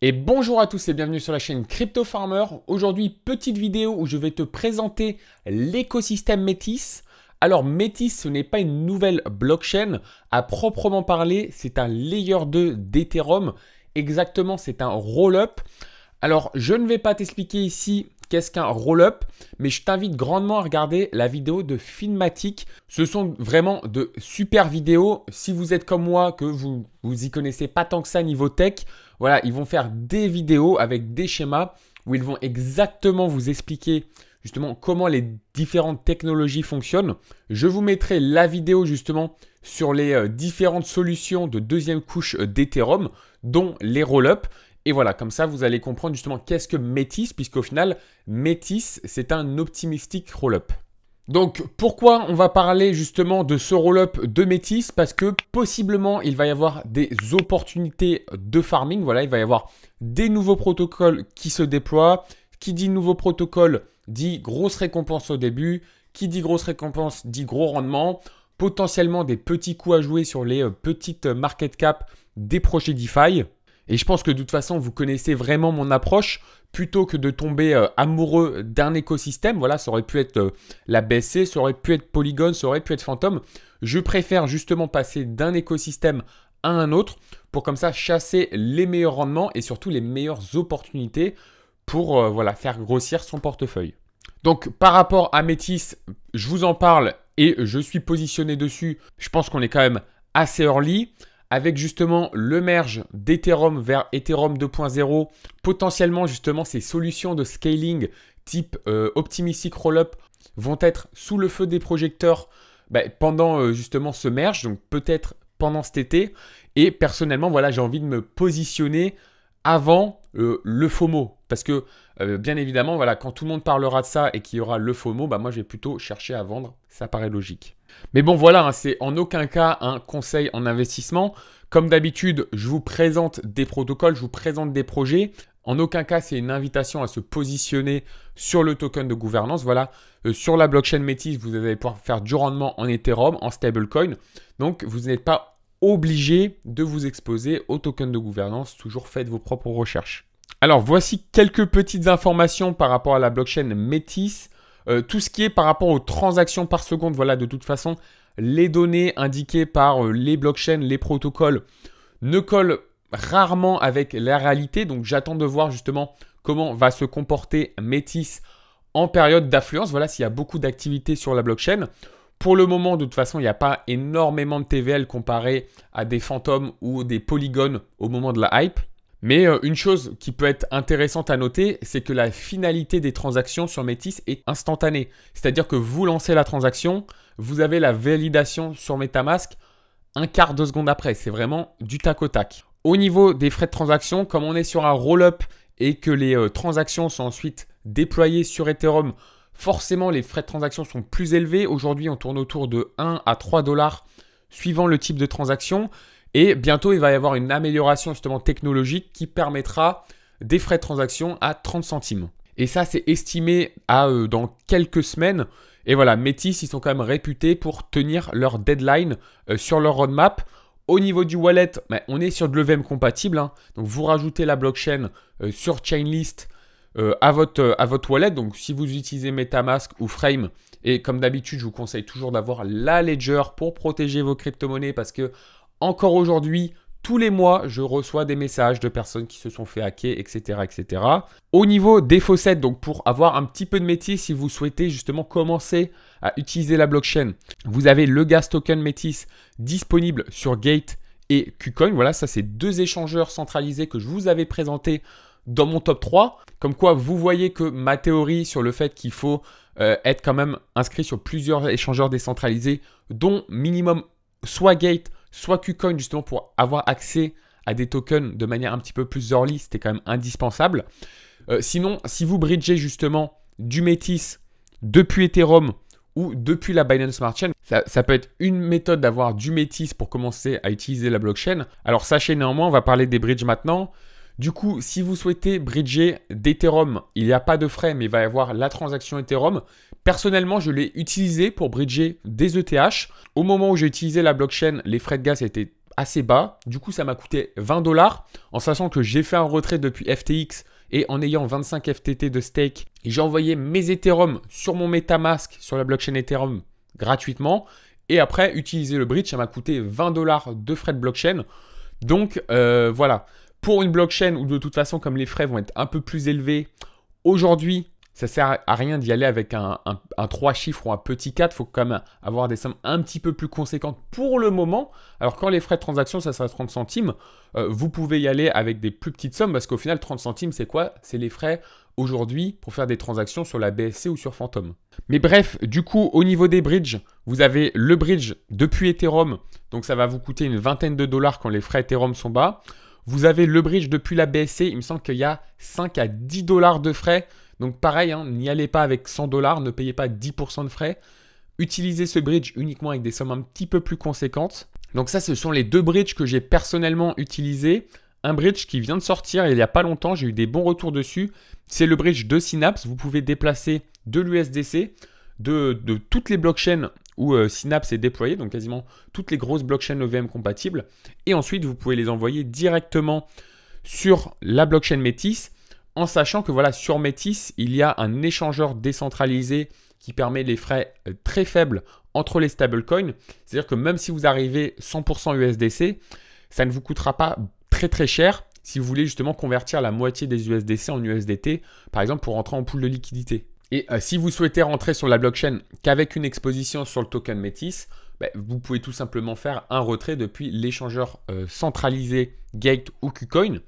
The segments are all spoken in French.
Et bonjour à tous et bienvenue sur la chaîne Crypto Farmer. Aujourd'hui, petite vidéo où je vais te présenter l'écosystème Métis. Alors Métis, ce n'est pas une nouvelle blockchain à proprement parler, c'est un layer 2 d'Ethereum. Exactement, c'est un roll-up. Alors, je ne vais pas t'expliquer ici qu'est-ce qu'un roll-up, mais je t'invite grandement à regarder la vidéo de Filmatic. Ce sont vraiment de super vidéos. Si vous êtes comme moi, que vous vous y connaissez pas tant que ça niveau tech, voilà, ils vont faire des vidéos avec des schémas où ils vont exactement vous expliquer justement comment les différentes technologies fonctionnent. Je vous mettrai la vidéo justement sur les euh, différentes solutions de deuxième couche euh, d'Ethereum, dont les roll-up. Et voilà, comme ça, vous allez comprendre justement qu'est-ce que Métis, puisqu'au final, Métis, c'est un optimistique roll-up. Donc pourquoi on va parler justement de ce roll-up de Métis Parce que possiblement il va y avoir des opportunités de farming. Voilà, il va y avoir des nouveaux protocoles qui se déploient. Qui dit nouveau protocole dit grosse récompense au début. Qui dit grosse récompense dit gros rendement. Potentiellement des petits coups à jouer sur les euh, petites euh, market cap des projets DeFi. Et je pense que de toute façon, vous connaissez vraiment mon approche. Plutôt que de tomber euh, amoureux d'un écosystème, voilà, ça aurait pu être euh, la BC, ça aurait pu être Polygon, ça aurait pu être Phantom. Je préfère justement passer d'un écosystème à un autre pour comme ça chasser les meilleurs rendements et surtout les meilleures opportunités pour euh, voilà, faire grossir son portefeuille. Donc par rapport à Métis, je vous en parle et je suis positionné dessus. Je pense qu'on est quand même assez early avec justement le merge d'Ethereum vers Ethereum 2.0, potentiellement justement ces solutions de scaling type euh, optimistic roll vont être sous le feu des projecteurs ben, pendant euh, justement ce merge, donc peut-être pendant cet été. Et personnellement, voilà, j'ai envie de me positionner avant le, FOMO. Parce que, euh, bien évidemment, voilà, quand tout le monde parlera de ça et qu'il y aura le FOMO, bah moi, j'ai plutôt cherché à vendre. Ça paraît logique. Mais bon, voilà, hein, c'est en aucun cas un conseil en investissement. Comme d'habitude, je vous présente des protocoles, je vous présente des projets. En aucun cas, c'est une invitation à se positionner sur le token de gouvernance. Voilà, euh, sur la blockchain Métis, vous allez pouvoir faire du rendement en Ethereum, en stablecoin. Donc, vous n'êtes pas obligé de vous exposer au token de gouvernance. Toujours faites vos propres recherches. Alors voici quelques petites informations par rapport à la blockchain Métis. Euh, tout ce qui est par rapport aux transactions par seconde, voilà de toute façon, les données indiquées par euh, les blockchains, les protocoles, ne collent rarement avec la réalité. Donc j'attends de voir justement comment va se comporter Métis en période d'affluence. Voilà s'il y a beaucoup d'activités sur la blockchain. Pour le moment, de toute façon, il n'y a pas énormément de TVL comparé à des fantômes ou des polygones au moment de la hype. Mais euh, une chose qui peut être intéressante à noter, c'est que la finalité des transactions sur Métis est instantanée. C'est-à-dire que vous lancez la transaction, vous avez la validation sur Metamask un quart de seconde après. C'est vraiment du tac au tac. Au niveau des frais de transaction, comme on est sur un roll-up et que les euh, transactions sont ensuite déployées sur Ethereum Forcément, les frais de transaction sont plus élevés. Aujourd'hui, on tourne autour de 1 à 3 dollars suivant le type de transaction. Et bientôt, il va y avoir une amélioration justement technologique qui permettra des frais de transaction à 30 centimes. Et ça, c'est estimé à euh, dans quelques semaines. Et voilà, Métis, ils sont quand même réputés pour tenir leur deadline euh, sur leur roadmap. Au niveau du wallet, ben, on est sur de l'EVM compatible. Hein. Donc vous rajoutez la blockchain euh, sur Chainlist euh, à, votre, euh, à votre wallet. Donc, si vous utilisez MetaMask ou Frame, et comme d'habitude, je vous conseille toujours d'avoir la Ledger pour protéger vos crypto-monnaies parce que, encore aujourd'hui, tous les mois, je reçois des messages de personnes qui se sont fait hacker, etc., etc. Au niveau des faussettes, donc pour avoir un petit peu de métier, si vous souhaitez justement commencer à utiliser la blockchain, vous avez le gas token Métis disponible sur Gate et KuCoin. Voilà, ça c'est deux échangeurs centralisés que je vous avais présentés dans mon top 3. Comme quoi, vous voyez que ma théorie sur le fait qu'il faut euh, être quand même inscrit sur plusieurs échangeurs décentralisés, dont minimum soit Gate, soit KuCoin, justement pour avoir accès à des tokens de manière un petit peu plus early, c'était quand même indispensable. Euh, sinon, si vous bridgez justement du Métis depuis Ethereum ou depuis la Binance Smart Chain, ça, ça peut être une méthode d'avoir du Métis pour commencer à utiliser la blockchain. Alors sachez néanmoins, on va parler des bridges maintenant. Du coup, si vous souhaitez bridger d'Ethereum, il n'y a pas de frais, mais il va y avoir la transaction Ethereum. Personnellement, je l'ai utilisé pour bridger des ETH. Au moment où j'ai utilisé la blockchain, les frais de gaz étaient assez bas. Du coup, ça m'a coûté 20 dollars. En sachant que j'ai fait un retrait depuis FTX et en ayant 25 FTT de stake, j'ai envoyé mes Ethereum sur mon MetaMask, sur la blockchain Ethereum gratuitement. Et après, utiliser le bridge, ça m'a coûté 20 dollars de frais de blockchain. Donc euh, voilà, pour une blockchain où de toute façon, comme les frais vont être un peu plus élevés, aujourd'hui, ça ne sert à rien d'y aller avec un, 3 chiffres ou un petit 4. Il faut quand même avoir des sommes un petit peu plus conséquentes pour le moment. Alors quand les frais de transaction, ça sera 30 centimes, euh, vous pouvez y aller avec des plus petites sommes parce qu'au final, 30 centimes, c'est quoi C'est les frais aujourd'hui pour faire des transactions sur la BSC ou sur Phantom. Mais bref, du coup, au niveau des bridges, vous avez le bridge depuis Ethereum. Donc ça va vous coûter une vingtaine de dollars quand les frais Ethereum sont bas. Vous avez le bridge depuis la BSC, il me semble qu'il y a 5 à 10 dollars de frais. Donc pareil, hein, n'y allez pas avec 100 dollars, ne payez pas 10% de frais. Utilisez ce bridge uniquement avec des sommes un petit peu plus conséquentes. Donc ça, ce sont les deux bridges que j'ai personnellement utilisés. Un bridge qui vient de sortir il n'y a pas longtemps, j'ai eu des bons retours dessus. C'est le bridge de Synapse, vous pouvez déplacer de l'USDC, de toutes les blockchains où euh, Synapse est déployé, donc quasiment toutes les grosses blockchains OVM compatibles. Et ensuite, vous pouvez les envoyer directement sur la blockchain Métis, en sachant que voilà, sur Métis, il y a un échangeur décentralisé qui permet les frais euh, très faibles entre les stablecoins. C'est-à-dire que même si vous arrivez 100% USDC, ça ne vous coûtera pas très très cher si vous voulez justement convertir la moitié des USDC en USDT, par exemple pour entrer en pool de liquidité. Et euh, si vous souhaitez rentrer sur la blockchain qu'avec une exposition sur le token Métis, bah, vous pouvez tout simplement faire un retrait depuis l'échangeur euh, centralisé Gate ou KuCoin.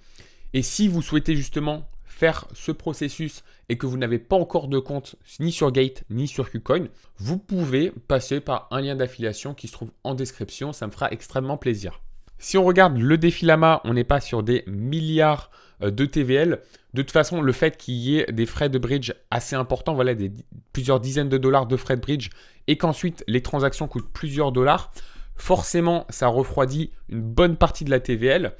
Et si vous souhaitez justement faire ce processus et que vous n'avez pas encore de compte ni sur Gate ni sur KuCoin, vous pouvez passer par un lien d'affiliation qui se trouve en description. Ça me fera extrêmement plaisir. Si on regarde le défi Lama, on n'est pas sur des milliards euh, de TVL. De toute façon, le fait qu'il y ait des frais de bridge assez importants, voilà, des, plusieurs dizaines de dollars de frais de bridge, et qu'ensuite les transactions coûtent plusieurs dollars, forcément, ça refroidit une bonne partie de la TVL.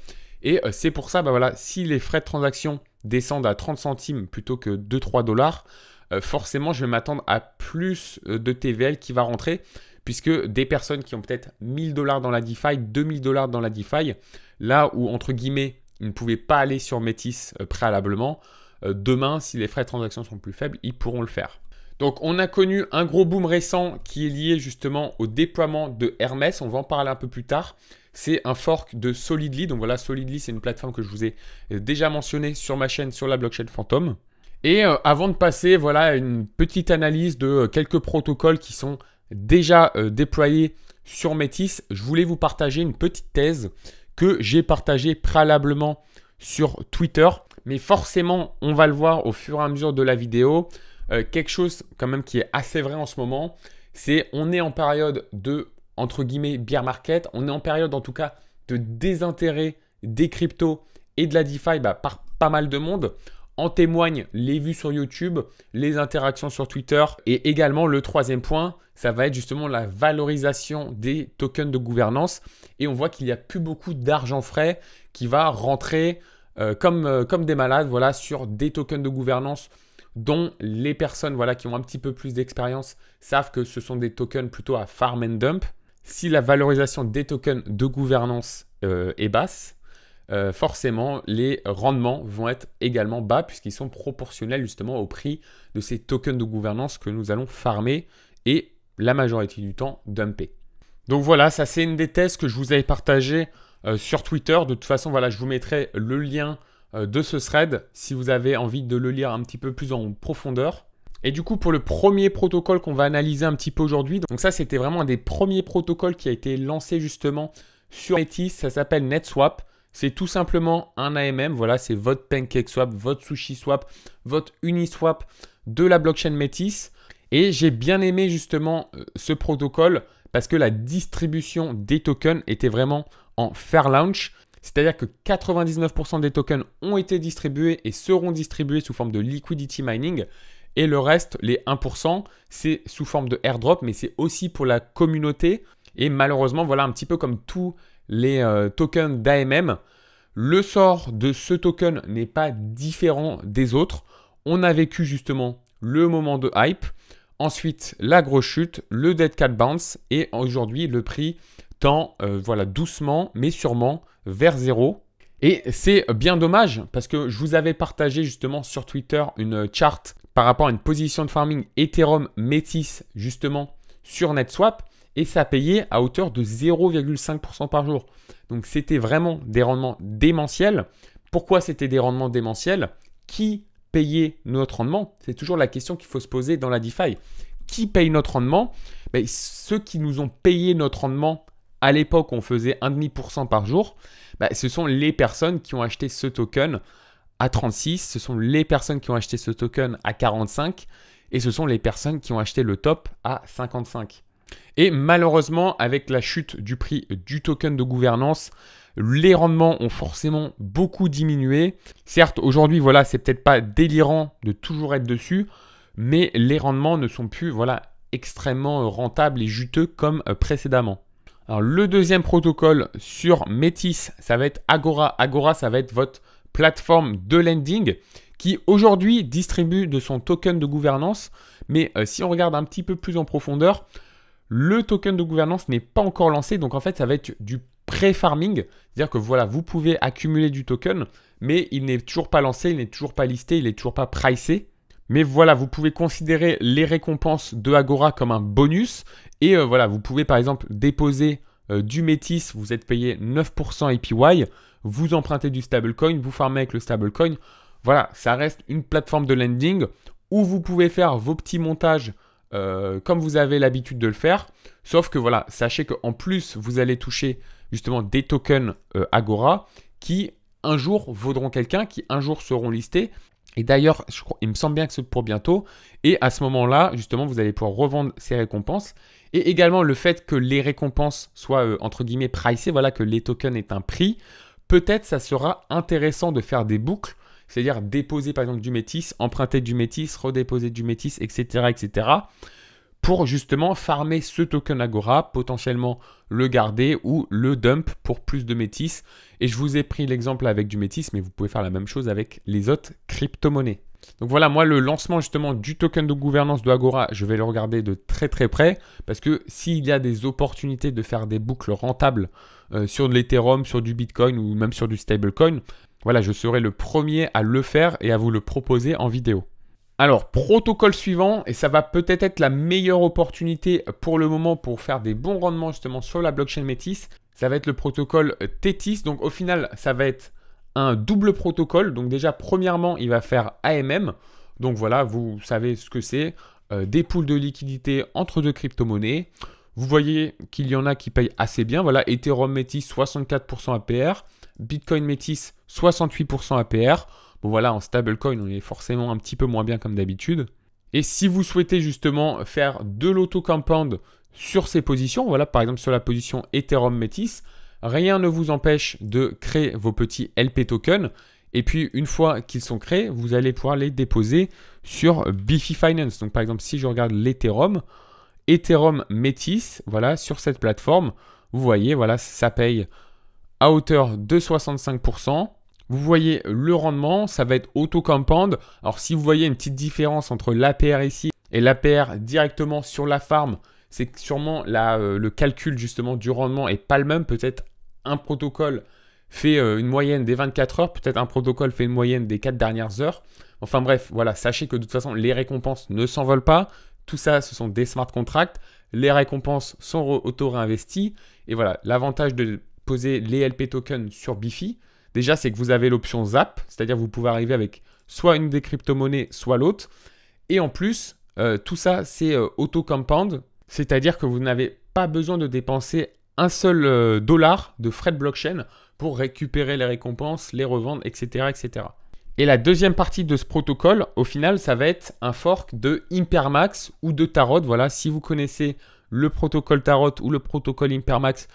Et euh, c'est pour ça, bah voilà, si les frais de transaction descendent à 30 centimes plutôt que 2-3 dollars, euh, forcément, je vais m'attendre à plus de TVL qui va rentrer, puisque des personnes qui ont peut-être 1000 dollars dans la DeFi, 2000 dollars dans la DeFi, là où, entre guillemets, ils ne pouvaient pas aller sur Métis euh, préalablement. Euh, demain, si les frais de transaction sont plus faibles, ils pourront le faire. Donc on a connu un gros boom récent qui est lié justement au déploiement de Hermès, on va en parler un peu plus tard. C'est un fork de Solidly, donc voilà Solidly c'est une plateforme que je vous ai euh, déjà mentionnée sur ma chaîne sur la blockchain Phantom. Et avant de passer voilà à une petite analyse de quelques protocoles qui sont déjà déployés sur Métis, je voulais vous partager une petite thèse que j'ai partagé préalablement sur Twitter. Mais forcément, on va le voir au fur et à mesure de la vidéo. Euh, quelque chose quand même qui est assez vrai en ce moment, c'est on est en période de, entre guillemets, bear market. On est en période en tout cas de désintérêt des cryptos et de la DeFi bah, par pas mal de monde. En témoignent les vues sur YouTube, les interactions sur Twitter et également le troisième point, ça va être justement la valorisation des tokens de gouvernance. Et on voit qu'il n'y a plus beaucoup d'argent frais qui va rentrer euh, comme, euh, comme des malades voilà, sur des tokens de gouvernance dont les personnes voilà, qui ont un petit peu plus d'expérience savent que ce sont des tokens plutôt à farm and dump. Si la valorisation des tokens de gouvernance euh, est basse, euh, forcément, les rendements vont être également bas puisqu'ils sont proportionnels justement au prix de ces tokens de gouvernance que nous allons farmer et la majorité du temps dumper. Donc voilà, ça c'est une des thèses que je vous avais partagé euh, sur Twitter. De toute façon, voilà, je vous mettrai le lien euh, de ce thread si vous avez envie de le lire un petit peu plus en profondeur. Et du coup, pour le premier protocole qu'on va analyser un petit peu aujourd'hui, donc ça c'était vraiment un des premiers protocoles qui a été lancé justement sur Metis, ça s'appelle NetSwap. C'est tout simplement un AMM. Voilà, c'est votre Pancake Swap, votre Sushi Swap, votre Uniswap de la blockchain Metis. Et j'ai bien aimé justement euh, ce protocole parce que la distribution des tokens était vraiment en fair launch. C'est-à-dire que 99% des tokens ont été distribués et seront distribués sous forme de liquidity mining. Et le reste, les 1%, c'est sous forme de airdrop, mais c'est aussi pour la communauté. Et malheureusement, voilà, un petit peu comme tout les euh, tokens d'AMM. Le sort de ce token n'est pas différent des autres. On a vécu justement le moment de hype, ensuite la grosse chute, le dead cat bounce et aujourd'hui le prix tend euh, voilà doucement mais sûrement vers zéro. Et c'est bien dommage parce que je vous avais partagé justement sur Twitter une charte par rapport à une position de farming Ethereum métis justement sur NetSwap et ça payait à hauteur de 0,5% par jour. Donc c'était vraiment des rendements démentiels. Pourquoi c'était des rendements démentiels Qui payait notre rendement C'est toujours la question qu'il faut se poser dans la DeFi. Qui paye notre rendement ben, Ceux qui nous ont payé notre rendement à l'époque, on faisait 1,5% par jour. Ben, ce sont les personnes qui ont acheté ce token à 36, ce sont les personnes qui ont acheté ce token à 45 et ce sont les personnes qui ont acheté le top à 55. Et malheureusement, avec la chute du prix du token de gouvernance, les rendements ont forcément beaucoup diminué. Certes, aujourd'hui, voilà, c'est peut-être pas délirant de toujours être dessus, mais les rendements ne sont plus voilà, extrêmement rentables et juteux comme précédemment. Alors, le deuxième protocole sur Métis, ça va être Agora. Agora, ça va être votre plateforme de lending qui aujourd'hui distribue de son token de gouvernance. Mais euh, si on regarde un petit peu plus en profondeur, le token de gouvernance n'est pas encore lancé, donc en fait ça va être du pré-farming, c'est-à-dire que voilà, vous pouvez accumuler du token, mais il n'est toujours pas lancé, il n'est toujours pas listé, il n'est toujours pas pricé. Mais voilà, vous pouvez considérer les récompenses de Agora comme un bonus. Et euh, voilà, vous pouvez par exemple déposer euh, du métis, vous êtes payé 9% APY, vous empruntez du stablecoin, vous farmez avec le stablecoin. Voilà, ça reste une plateforme de lending où vous pouvez faire vos petits montages euh, comme vous avez l'habitude de le faire. Sauf que voilà, sachez qu'en plus, vous allez toucher justement des tokens euh, Agora qui un jour vaudront quelqu'un, qui un jour seront listés. Et d'ailleurs, il me semble bien que c'est pour bientôt. Et à ce moment-là, justement, vous allez pouvoir revendre ces récompenses. Et également le fait que les récompenses soient euh, entre guillemets pricées, voilà que les tokens aient un prix. Peut-être ça sera intéressant de faire des boucles c'est-à-dire déposer par exemple du métis, emprunter du métis, redéposer du métis, etc., etc., pour justement farmer ce token Agora, potentiellement le garder ou le dump pour plus de métis. Et je vous ai pris l'exemple avec du métis, mais vous pouvez faire la même chose avec les autres crypto-monnaies. Donc voilà, moi, le lancement justement du token de gouvernance de Agora, je vais le regarder de très très près parce que s'il y a des opportunités de faire des boucles rentables euh, sur de l'Ethereum, sur du Bitcoin ou même sur du stablecoin, voilà, je serai le premier à le faire et à vous le proposer en vidéo. Alors, protocole suivant, et ça va peut-être être la meilleure opportunité pour le moment pour faire des bons rendements justement sur la blockchain Métis, ça va être le protocole TETIS. Donc au final, ça va être un double protocole. Donc déjà, premièrement, il va faire AMM. Donc voilà, vous savez ce que c'est. Euh, des poules de liquidité entre deux crypto-monnaies. Vous voyez qu'il y en a qui payent assez bien. Voilà, Ethereum Metis 64% APR, Bitcoin Métis, 68% APR. Bon voilà, en stablecoin, on est forcément un petit peu moins bien comme d'habitude. Et si vous souhaitez justement faire de l'auto-compound sur ces positions, voilà par exemple sur la position Ethereum métis rien ne vous empêche de créer vos petits LP tokens. Et puis une fois qu'ils sont créés, vous allez pouvoir les déposer sur Bifi Finance. Donc par exemple, si je regarde l'Ethereum, Ethereum Métis, voilà, sur cette plateforme, vous voyez, voilà, ça paye à hauteur de 65%. Vous voyez le rendement, ça va être auto-compound. Alors si vous voyez une petite différence entre l'APR ici et l'APR directement sur la farm, c'est sûrement euh, le calcul justement du rendement est pas le même. Peut-être un protocole fait euh, une moyenne des 24 heures, peut-être un protocole fait une moyenne des 4 dernières heures. Enfin bref, voilà, sachez que de toute façon, les récompenses ne s'envolent pas. Tout ça, ce sont des smart contracts. Les récompenses sont auto-réinvesties. Et voilà, l'avantage de poser les LP tokens sur Bifi, Déjà, c'est que vous avez l'option Zap, c'est-à-dire vous pouvez arriver avec soit une des crypto-monnaies, soit l'autre. Et en plus, euh, tout ça, c'est euh, auto-compound, c'est-à-dire que vous n'avez pas besoin de dépenser un seul euh, dollar de frais de blockchain pour récupérer les récompenses, les revendre, etc., etc. Et la deuxième partie de ce protocole, au final, ça va être un fork de Impermax ou de Tarot. Voilà, si vous connaissez le protocole Tarot ou le protocole Impermax,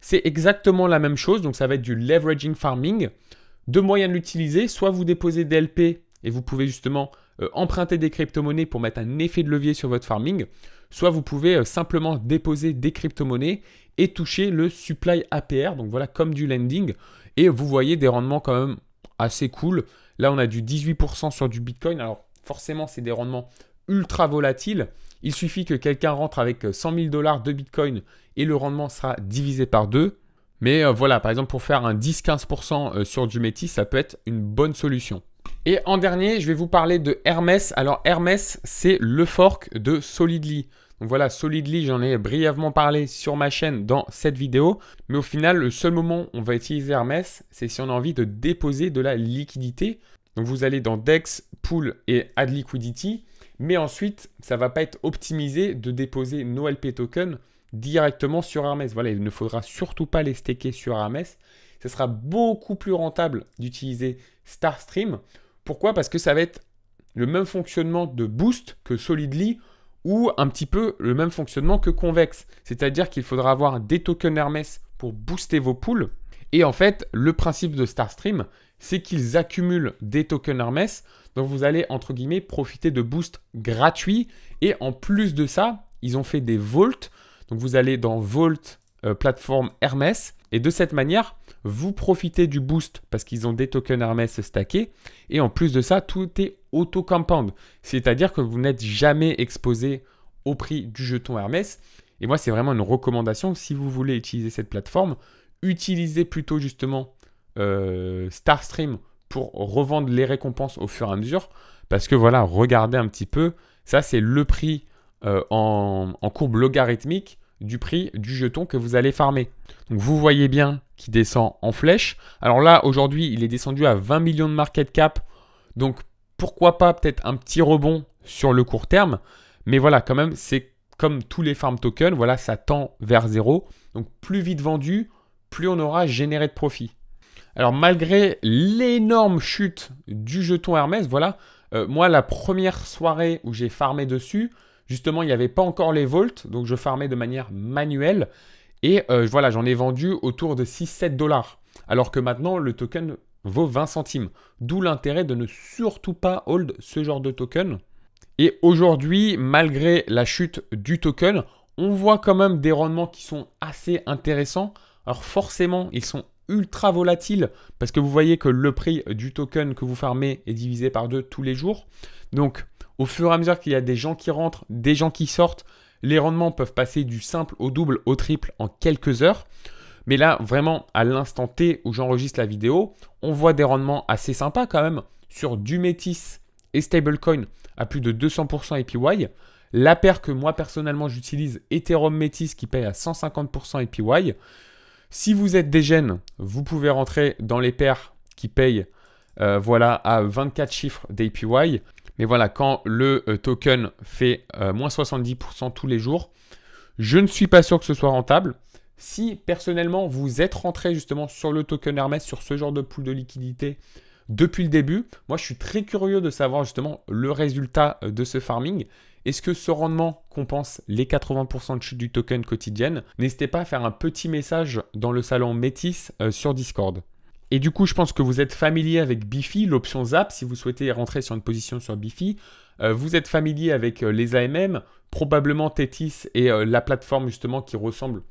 c'est exactement la même chose, donc ça va être du leveraging farming. Deux moyens de l'utiliser, soit vous déposez des LP et vous pouvez justement euh, emprunter des crypto-monnaies pour mettre un effet de levier sur votre farming, soit vous pouvez euh, simplement déposer des crypto-monnaies et toucher le supply APR, donc voilà comme du lending, et vous voyez des rendements quand même assez cool. Là on a du 18% sur du Bitcoin, alors forcément c'est des rendements ultra volatiles, il suffit que quelqu'un rentre avec 100 euh, 000 dollars de Bitcoin et le rendement sera divisé par deux. Mais euh, voilà, par exemple, pour faire un 10-15% euh, sur du métis, ça peut être une bonne solution. Et en dernier, je vais vous parler de Hermès. Alors Hermès, c'est le fork de Solidly. Donc voilà, Solidly, j'en ai brièvement parlé sur ma chaîne dans cette vidéo. Mais au final, le seul moment où on va utiliser Hermès, c'est si on a envie de déposer de la liquidité. Donc vous allez dans DEX, Pool et Add Liquidity. Mais ensuite, ça ne va pas être optimisé de déposer nos LP tokens directement sur Hermes. Voilà, il ne faudra surtout pas les staker sur Hermes. Ce sera beaucoup plus rentable d'utiliser Starstream. Pourquoi Parce que ça va être le même fonctionnement de Boost que Solidly ou un petit peu le même fonctionnement que Convex. C'est-à-dire qu'il faudra avoir des tokens Hermes pour booster vos pools. Et en fait, le principe de Starstream, c'est qu'ils accumulent des tokens Hermès. Donc vous allez, entre guillemets, profiter de boosts gratuits. Et en plus de ça, ils ont fait des vaults. Donc vous allez dans Vault euh, plateforme Hermès. Et de cette manière, vous profitez du boost parce qu'ils ont des tokens Hermès stackés. Et en plus de ça, tout est auto-compound. C'est-à-dire que vous n'êtes jamais exposé au prix du jeton Hermès. Et moi, c'est vraiment une recommandation. Si vous voulez utiliser cette plateforme, utilisez plutôt justement euh, Starstream pour revendre les récompenses au fur et à mesure. Parce que voilà, regardez un petit peu, ça c'est le prix euh, en, en, courbe logarithmique du prix du jeton que vous allez farmer. Donc vous voyez bien qu'il descend en flèche. Alors là, aujourd'hui, il est descendu à 20 millions de market cap. Donc pourquoi pas peut-être un petit rebond sur le court terme. Mais voilà, quand même, c'est comme tous les farm tokens, voilà, ça tend vers zéro. Donc plus vite vendu, plus on aura généré de profit. Alors malgré l'énorme chute du jeton Hermès, voilà, euh, moi la première soirée où j'ai farmé dessus, justement il n'y avait pas encore les volts, donc je farmais de manière manuelle. Et euh, voilà, j'en ai vendu autour de 6-7 dollars. Alors que maintenant le token vaut 20 centimes. D'où l'intérêt de ne surtout pas hold ce genre de token. Et aujourd'hui, malgré la chute du token, on voit quand même des rendements qui sont assez intéressants. Alors forcément, ils sont ultra volatile parce que vous voyez que le prix du token que vous farmez est divisé par deux tous les jours. Donc, au fur et à mesure qu'il y a des gens qui rentrent, des gens qui sortent, les rendements peuvent passer du simple au double, au triple en quelques heures. Mais là, vraiment, à l'instant T où j'enregistre la vidéo, on voit des rendements assez sympas quand même sur du métis et stablecoin à plus de 200% APY. La paire que moi personnellement j'utilise, Ethereum Métis qui paye à 150% APY. Si vous êtes des gènes, vous pouvez rentrer dans les paires qui payent euh, voilà, à 24 chiffres d'APY. Mais voilà, quand le euh, token fait euh, moins 70% tous les jours, je ne suis pas sûr que ce soit rentable. Si personnellement vous êtes rentré justement sur le token Hermès, sur ce genre de pool de liquidité depuis le début, moi je suis très curieux de savoir justement le résultat de ce farming est-ce que ce rendement compense les 80% de chute du token quotidienne N'hésitez pas à faire un petit message dans le salon Métis euh, sur Discord. Et du coup, je pense que vous êtes familier avec Bifi, l'option Zap, si vous souhaitez rentrer sur une position sur Bifi. Euh, vous êtes familier avec euh, les AMM, probablement Tetis et la plateforme justement qui ressemble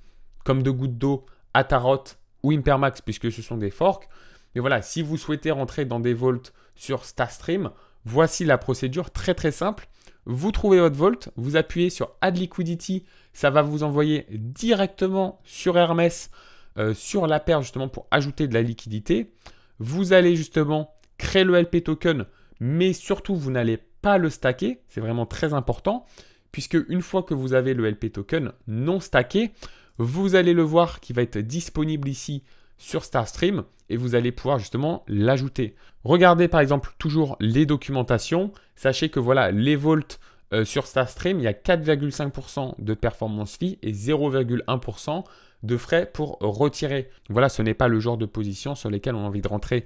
comme de gouttes d'eau à Tarot ou Impermax puisque ce sont des forks. Mais voilà, si vous souhaitez rentrer dans des volts sur Starstream, voici la procédure très très simple vous trouvez votre Volt, vous appuyez sur Add Liquidity, ça va vous envoyer directement sur Hermès, euh, sur la paire justement pour ajouter de la liquidité. Vous allez justement créer le LP token, mais surtout vous n'allez pas le stacker, c'est vraiment très important, puisque une fois que vous avez le LP token non stacké, vous allez le voir qui va être disponible ici sur Starstream et vous allez pouvoir justement l'ajouter. Regardez par exemple toujours les documentations Sachez que voilà, les volts sur euh, sur StarStream, il y a 4,5% de performance fee et 0,1% de frais pour retirer. Voilà, ce n'est pas le genre de position sur lesquelles on a envie de rentrer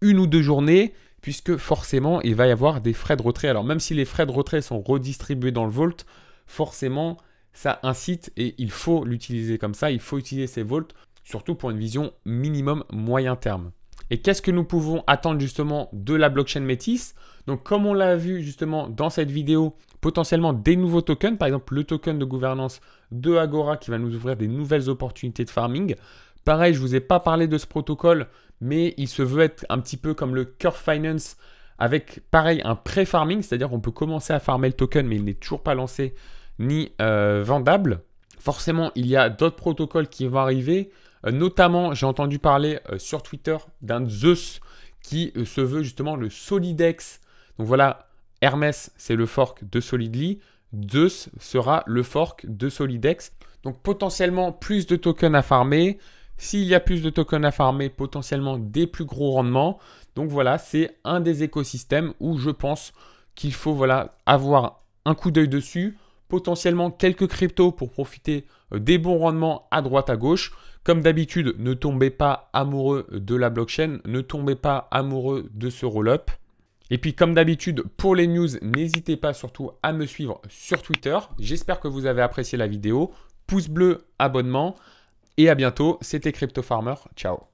une ou deux journées, puisque forcément, il va y avoir des frais de retrait. Alors même si les frais de retrait sont redistribués dans le Volt, forcément, ça incite et il faut l'utiliser comme ça, il faut utiliser ces volts, surtout pour une vision minimum moyen terme. Et qu'est-ce que nous pouvons attendre justement de la blockchain Métis donc comme on l'a vu justement dans cette vidéo, potentiellement des nouveaux tokens, par exemple le token de gouvernance de Agora qui va nous ouvrir des nouvelles opportunités de farming. Pareil, je ne vous ai pas parlé de ce protocole, mais il se veut être un petit peu comme le Curve Finance avec pareil un pré-farming, c'est-à-dire qu'on peut commencer à farmer le token mais il n'est toujours pas lancé ni euh, vendable. Forcément, il y a d'autres protocoles qui vont arriver. Euh, notamment, j'ai entendu parler euh, sur Twitter d'un Zeus qui se veut justement le Solidex donc voilà, Hermès, c'est le fork de Solidly. Zeus sera le fork de Solidex. Donc potentiellement plus de tokens à farmer. S'il y a plus de tokens à farmer, potentiellement des plus gros rendements. Donc voilà, c'est un des écosystèmes où je pense qu'il faut voilà, avoir un coup d'œil dessus, potentiellement quelques cryptos pour profiter euh, des bons rendements à droite à gauche. Comme d'habitude, ne tombez pas amoureux de la blockchain, ne tombez pas amoureux de ce roll-up. Et puis comme d'habitude, pour les news, n'hésitez pas surtout à me suivre sur Twitter. J'espère que vous avez apprécié la vidéo. Pouce bleu, abonnement. Et à bientôt, c'était Crypto Farmer. Ciao